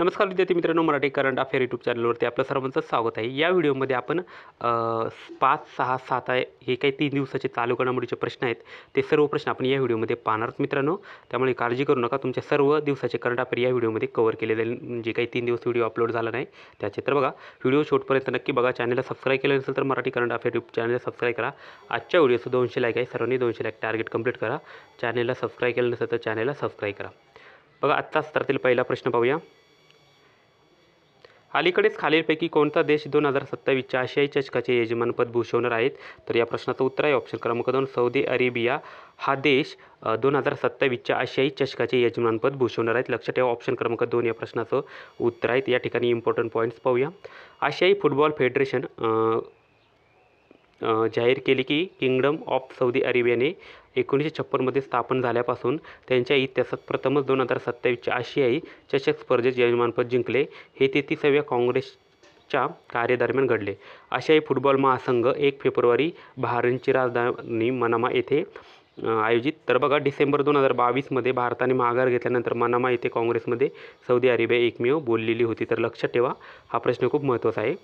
नमस्कार विद्यार्थी मित्रांनो मराठी करंट अफेअर यूट्यूब चॅनलवरती आपलं सर्वांचं स्वागत आहे या व्हिडिओमध्ये आपण पाच सहा सात आहे हे काही तीन दिवसाचे चालू घडामोडीचे प्रश्न आहेत ते सर्व प्रश्न आपण या व्हिडिओमध्ये पाहणार मित्रांनो त्यामुळे काळजी करू नका तुमच्या सर्व दिवसाचे करंट अफेअर या व्हिडिओमध्ये कवर केले जाईल म्हणजे काही तीन दिवस व्हिडिओ अपलोड झाला नाही त्याचे तर बघा व्हिडिओ शॉर्टपर्यंत नक्की बघा चॅनलला सबस्क्राईब केलं नसेल तर मराठी करंट अफेअर यूट्यूब चॅनलला सबस्क्राईब करा आजच्या व्हिडिओचं दोनशे लाईक आहे सर्वांनी दोनशे लाईक टार्गेट कंप्लीट करा चॅनलला सबस्क्राईब केलं नसेल तर चॅनलला सबस्क्राईब करा बघा आत्ताच तर पहिला प्रश्न पाहूया अलीकडेच खालीलपैकी कोणता देश दोन हजार सत्तावीसच्या आशियाई चषकाचे यजमानपद भूषवणार आहेत तर या प्रश्नाचं उत्तर आहे ऑप्शन क्रमांक दोन सौदी अरेबिया हा देश दोन हजार सत्तावीसच्या आशियाई चषकाचे यजमानपद भूषवणार आहेत लक्षात ठेवा ऑप्शन क्रमांक दोन या प्रश्नाचं उत्तर आहेत या ठिकाणी इम्पॉर्टंट पॉईंट्स पाहूया आशियाई फुटबॉल फेडरेशन जाहीर केली की किंगडम ऑफ सौदी अरेबियाने एकोणीसशे छप्पनमध्ये स्थापन झाल्यापासून त्यांच्या इतिहासात प्रथमच दोन हजार सत्तावीसच्या आशियाई चषक स्पर्धेत यजमानपद जिंकले हे तेहतीसाव्या काँग्रेसच्या कार्यादरम्यान घडले आशियाई फुटबॉल महासंघ एक फेब्रुवारी बहारीनची राजधानी मनामा येथे आयोजित तर बघा डिसेंबर दोन हजार बावीसमध्ये भारताने माघार घेतल्यानंतर मनामा येथे काँग्रेसमध्ये सौदी अरेबिया एकमेव बोललेली होती तर लक्षात ठेवा हा प्रश्न खूप महत्त्वाचा आहे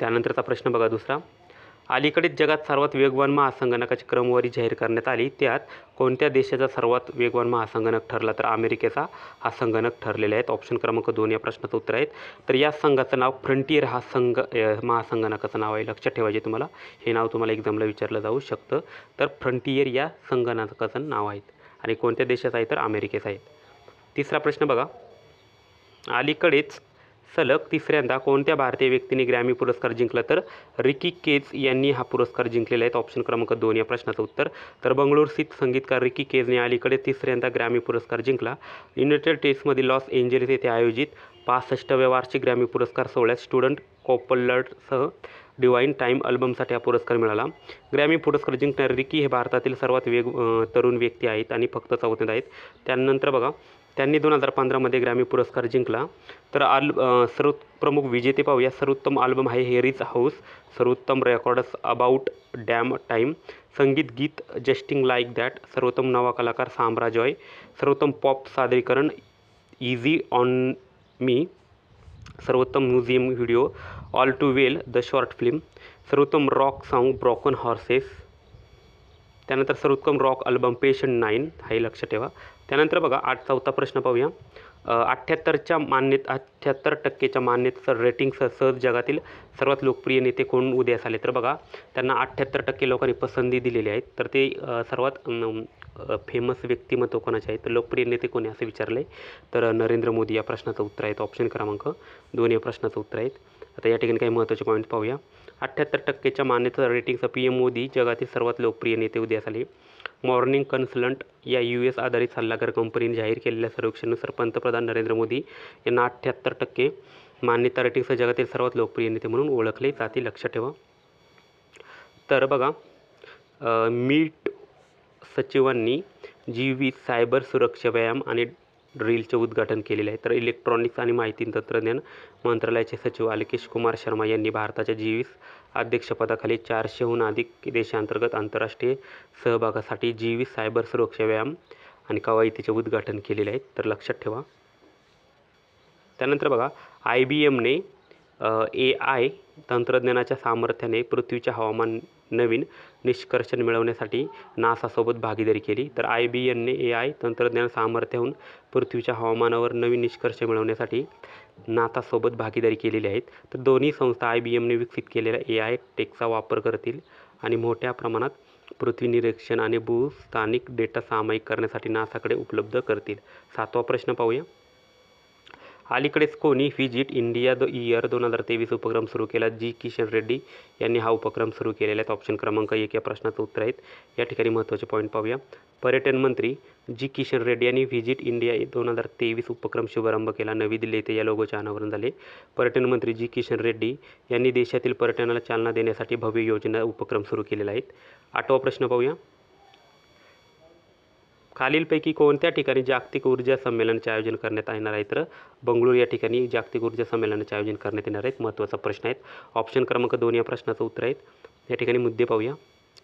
त्यानंतरचा प्रश्न बघा दुसरा अलीकडेच जगात सर्वात वेगवान महासंगणकाची क्रमवारी जाहीर करण्यात आली त्यात कोणत्या देशाचा सर्वात वेगवान महासंगणक ठरला तर अमेरिकेचा हा संगणक ठरलेला आहे ऑप्शन क्रमांक दोन या प्रश्नाचं उत्तर आहेत तर या संघाचं नाव फ्रंटियर हा संघ महासंगणकाचं नाव आहे लक्षात ठेवायचे तुम्हाला हे नाव तुम्हाला एक्झामला विचारलं जाऊ शकतं तर फ्रंटियर या संगणकाचं नाव आहेत आणि कोणत्या देशाचं आहे तर अमेरिकेचं आहे तिसरा प्रश्न बघा अलीकडेच सलग तिसऱ्यांदा कोणत्या भारतीय व्यक्तीने ग्रॅमी पुरस्कार जिंकला तर रिकी केज यांनी हा पुरस्कार जिंकलेला आहे ऑप्शन क्रमांक दोन या प्रश्नाचं उत्तर तर स्थित संगीतकार रिकी केजने अलीकडे तिसऱ्यांदा ग्रॅमी पुरस्कार जिंकला युनायटेड स्टेट्समध्ये लॉस एंजेलिस येथे आयोजित पासष्टव्या वार्षिक ग्रॅमी पुरस्कार सोहळ्यात स्टुडंट कॉपलर्टसह डिवाईन टाईम अल्बमसाठी हा पुरस्कार मिळाला ग्रॅमी पुरस्कार जिंकणारे रिकी हे भारतातील सर्वात वेग तरुण व्यक्ती आहेत आणि फक्त चौथ्यात आहेत त्यानंतर बघा त्यांनी दोन हजार पंधरामध्ये ग्रॅमी पुरस्कार जिंकला तर आल सर्व प्रमुख विजेते या सर्वोत्तम आल्बम आहे हेरीज हाऊस सर्वोत्तम रेकॉर्ड्स अबाउट डॅम टाईम संगीत गीत जस्टिंग लाईक दॅट सर्वोत्तम नवा कलाकार सामरा जॉय सर्वोत्तम पॉप सादरीकरण इझी ऑन मी सर्वोत्तम museum video all too well the short film सर्वोत्तम रॉक साँग ब्रॉकन हॉर्सेस त्यानंतर सर्वोत्तम रॉक अल्बम पेशंट नाईन हे लक्ष ठेवा त्यानंतर बघा आठ चौथा प्रश्न पाहूया अठ्ठ्याहत्तरच्या मान्यत अठ्ठ्याहत्तर टक्केच्या मान्यतेचं रेटिंग सह सहज जगातील सर्वात लोकप्रिय नेते कोण उदयास आले तर बघा त्यांना अठ्ठ्याहत्तर टक्के लोकांनी पसंती दिलेली आहे तर ते सर्वात फेमस व्यक्तिमत्व कोणाचे आहे तर लोकप्रिय नेते कोणी असं विचारले तर नरेंद्र मोदी या प्रश्नाचं उत्तर आहेत ऑप्शन क्रमांक दोन या प्रश्नाचं उत्तर आहेत आता या ठिकाणी काही महत्त्वाचे पॉईंट्स पाहूया अठ्ठ्याहत्तर टक्केच्या मान्यता रेटिंगसह पी एम मोदी जगातील सर्वात लोकप्रिय नेते उद्यास आले मॉर्निंग कन्सल्टंट या यू एस आधारित सल्लागार कंपनीने जाहीर केलेल्या सर्वेक्षणानुसार पंतप्रधान नरेंद्र मोदी यांना अठ्ठ्याहत्तर टक्के मान्यता रेटिंगसह जगातील सर्वात लोकप्रिय नेते म्हणून ओळखले जाते लक्षात ठेवा तर बघा मीट सचिवांनी जी व्ही सायबर सुरक्षा व्यायाम आणि ड्रिलचे उद्घाटन केलेले आहे तर इलेक्ट्रॉनिक्स आणि माहिती तंत्रज्ञान मंत्रालयाचे सचिव अलिकेश कुमार शर्मा यांनी भारताच्या वीस अध्यक्षपदाखाली चारशेहून अधिक देशांतर्गत आंतरराष्ट्रीय सहभागासाठी वीस सायबर सुरक्षा व्यायाम आणि कवायतीचे उद्घाटन केलेले आहे तर लक्षात ठेवा त्यानंतर बघा आय बी एमने ए आय तंत्रज्ञानाच्या सामर्थ्याने पृथ्वीच्या हवामान नवीन निष्कर्ष मिळवण्यासाठी नासासोबत भागीदारी केली तर आय बी एनने ए आय तंत्रज्ञान सामर्थ्याहून पृथ्वीच्या हवामानावर नवीन निष्कर्ष मिळवण्यासाठी नासासोबत भागीदारी केलेली आहेत तर दोन्ही संस्था आय बी एमने विकसित केलेल्या ए आय टेकचा वापर करतील आणि मोठ्या प्रमाणात पृथ्वी निरीक्षण आणि भूस्थानिक डेटा सामायिक करण्यासाठी नासाकडे उपलब्ध करतील सातवा प्रश्न पाहूया अलीकडेच कोणी व्हिजिट इंडिया द इयर दोन हजार तेवीस उपक्रम सुरू केला जी किशन रेड्डी यांनी हा उपक्रम सुरू केलेला आहे ऑप्शन क्रमांक एक या प्रश्नाचं उत्तर आहेत या ठिकाणी महत्त्वाचे पॉईंट पाहूया पर्यटन मंत्री जी किशन रेड्डी यांनी व्हिजिट इंडिया दोन हजार तेवीस उपक्रम शुभारंभ केला नवी दिल्ली येथे या लोगोचे अनावरण झाले पर्यटन मंत्री जी किशन रेड्डी यांनी देशातील पर्यटनाला चालना देण्यासाठी भव्य योजना उपक्रम सुरू केलेला आहेत आठवा प्रश्न पाहूया खालीलपैकी कोणत्या ठिकाणी जागतिक ऊर्जा संमेलनाचे आयोजन करण्यात येणार आहे तर बंगळूर या ठिकाणी जागतिक ऊर्जा संमेलनाचे आयोजन करण्यात येणार आहे महत्त्वाचा प्रश्न आहेत ऑप्शन क्रमांक दोन या प्रश्नाचं उत्तर आहेत या ठिकाणी मुद्दे पाहूया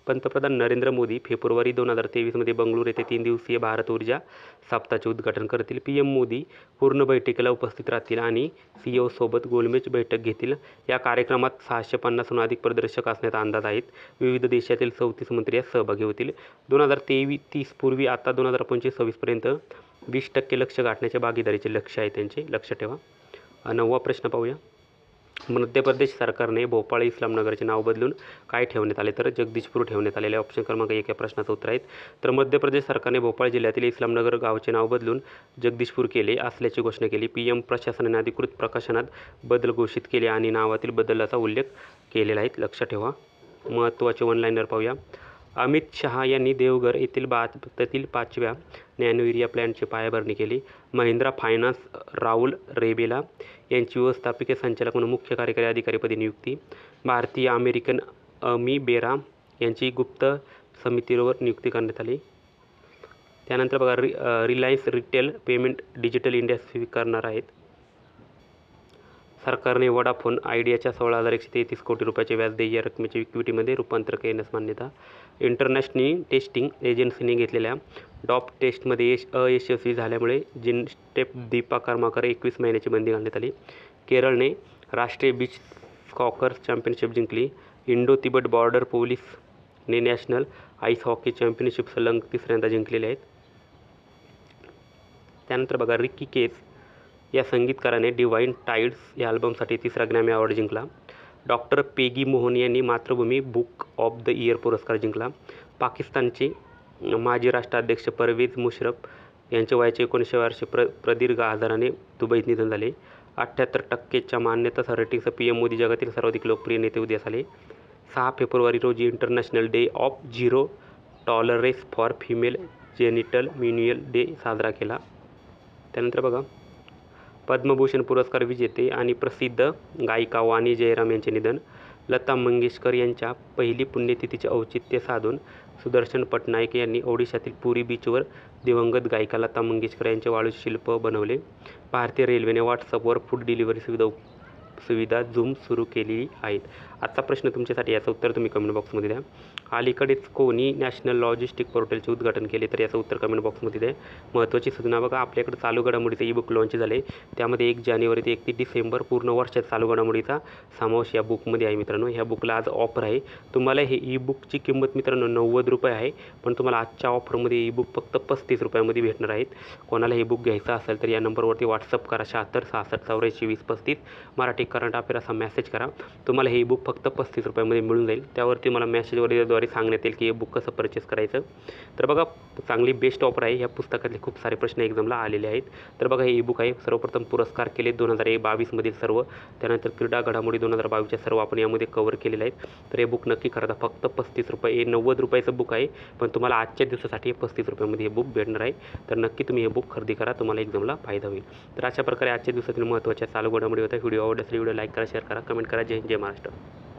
पंतप्रधान नरेंद्र मोदी फेब्रुवारी दोन हजार तेवीसमध्ये बंगळूर येथे तीन दिवसीय भारत ऊर्जा साप्ताहाचे उद्घाटन करतील पी एम मोदी पूर्ण बैठकीला उपस्थित राहतील आणि सी e सोबत गोलमेज बैठक घेतील या कार्यक्रमात सहाशे पन्नासहून अधिक प्रदर्शक असण्याचा अंदाज आहेत विविध देशातील चौतीस मंत्री यात सहभागी होतील दोन हजार तेवीस तीसपूर्वी आता दोन हजार पंचवीस सव्वीसपर्यंत वीस टक्के लक्ष गाठण्याच्या भागीदारीचे लक्ष आहे त्यांचे लक्ष ठेवा नववा प्रश्न पाहूया मध्य प्रदेश सरकारने भोपाळ इस्लामनगरचे नाव बदलून काय ठेवण्यात आले तर जगदीशपूर ठेवण्यात आलेले ऑप्शन क्रमांक एक या प्रश्नाचं उत्तर आहेत तर मध्य प्रदेश सरकारने भोपाळ जिल्ह्यातील इस्लामनगर गावचे नाव बदलून जगदीशपूर केले असल्याची घोषणा केली पी एम प्रशासनाने अधिकृत प्रकाशनात बदल घोषित केले आणि नावातील बदलाचा उल्लेख केलेला आहे लक्षात ठेवा महत्त्वाचे ऑनलाईनवर पाहूया अमित शहा यांनी देवघर येथील भारतातील पाचव्या नॅनो प्लॅनची पायाभरणी केली महिंद्रा फायनान्स राहुल रेबेला यांची व्यवस्थापकीय संचालक म्हणून मुख्य कार्यकारी अधिकारीपदी नियुक्ती भारतीय अमेरिकन अमी बेरा यांची गुप्त समितीवर नियुक्ती करण्यात आली त्यानंतर बघा रि Reliance retail payment digital India स्वीकारणार आहेत सरकारने वोडाफोन आयडियाच्या सोळा हजार एकशे तेहतीस कोटी रुपयाचे व्याज देय रकमेचे इक्विटीमध्ये रूपांतर करण्यास मान्यता इंटरनॅशनल टेस्टिंग एजन्सीने घेतलेल्या डॉप टेस्टमध्ये यश अयशस्वी झाल्यामुळे जिन स्टेप दीपा कर्माकर एकवीस महिन्याची बंदी घालण्यात आली केरळने राष्ट्रीय बीच स्कॉकर चॅम्पियनशिप जिंकली इंडो तिबट बॉर्डर ने नॅशनल आईस हॉकी चॅम्पियनशिप सलंग तिसऱ्यांदा जिंकलेले आहेत त्यानंतर बघा रिकी केस या संगीतकाराने डिवाईन टाईड्स या अल्बमसाठी तिसरा ग्रॅमी अवॉर्ड जिंकला डॉक्टर पेगी मोहन यांनी मातृभूमी बुक ऑफ द इयर पुरस्कार जिंकला पाकिस्तानचे माजी राष्ट्राध्यक्ष परवेज मुशरफ यांच्या वयाचे एकोणीसशे वर्षे प्र प्रदीर्घ आजाराने दुबईत निधन झाले अठ्ठ्याहत्तर टक्केच्या मान्यता रेटिंगचं पी एम मोदी जगातील सर्वाधिक लोकप्रिय नेते उद्या झाले सहा फेब्रुवारी रोजी international day of zero tolerance for female genital म्युन्युअल डे साजरा केला त्यानंतर बघा पद्मभूषण पुरस्कार विजेते आणि प्रसिद्ध गायिका वाणी जयराम यांचे निधन लता मंगेशकर यांच्या पहिली पुण्यतिथीचे औचित्य साधून सुदर्शन पटनायक यांनी ओडिशातील पुरी बीचवर दिवंगत गायिका लता मंगेशकर यांचे वाळू शिल्प बनवले भारतीय रेल्वेने व्हॉट्सअपवर फूड डिलिव्हरी सुविधा सुविधा झूम सुरू केली आहेत आजचा प्रश्न तुमच्यासाठी याचं उत्तर तुम्ही कमेंट बॉक्समध्ये द्या अलीकडेच कोणी नॅशनल लॉजिस्टिक पोर्टलचे उद्घाटन केले तर याचं उत्तर कमेंट बॉक्समध्ये द्या महत्त्वाची सूचना बघा आपल्याकडे चालू घडामोडीचं ई बुक लॉन्च झाले त्यामध्ये एक जानेवारी ते एकतीस डिसेंबर पूर्ण वर्षात चालू घडामोडीचा समावेश या बुकमध्ये आहे मित्रांनो ह्या बुकला आज ऑफर आहे तुम्हाला हे ई बुकची किंमत मित्रांनो नव्वद रुपये आहे पण तुम्हाला आजच्या ऑफरमध्ये ई बुक फक्त पस्तीस रुपयामध्ये भेटणार आहेत कोणाला हे बुक घ्यायचं असेल तर या नंबरवरती व्हॉट्सअप करा शहात्तर सहासष्ट चौऱ्याऐंशी वीस पस्तीस मराठी एक करंट अफेअर असा मेसेज करा तुम्हाला हे बुक फक्त पस्तीस रुपयामध्ये मिळून जाईल त्यावरती मला मेसेजवरद्वारे सांगण्यात येईल की हे बुक कसं परचेस करायचं तर बघा चांगली बेस्ट ऑफर आहे ह्या पुस्तकातले खूप सारे प्रश्न एक्झामला आलेले आहेत तर बघा हे ई बुक आहे सर्वप्रथम पुरस्कार केले दोन हजार एक बावीसमधील सर्व त्यानंतर क्रीडा घडामोडी दोन हजार बावीसच्या सर्व आपण यामध्ये कवर केलेले आहेत तर हे बुक नक्की करता फक्त पस्तीस रुपये हे नव्वद रुपयाचं बुक आहे पण तुम्हाला आजच्या दिवसासाठी पस्तीस रुपयामध्ये हे बुक भेटणार आहे तर नक्की तुम्ही हे बुक खरेदी करा तुम्हाला एक्झामला फायदा होईल तर अशा प्रकारे आजच्या दिवसातील महत्त्वाच्या चालू घडामोडी होत्या व्हिडिओ आवडल्यास व्हिडिओ लाईक करा शेअर करा कमेंट करा जय हिंद जय महाराष्ट्र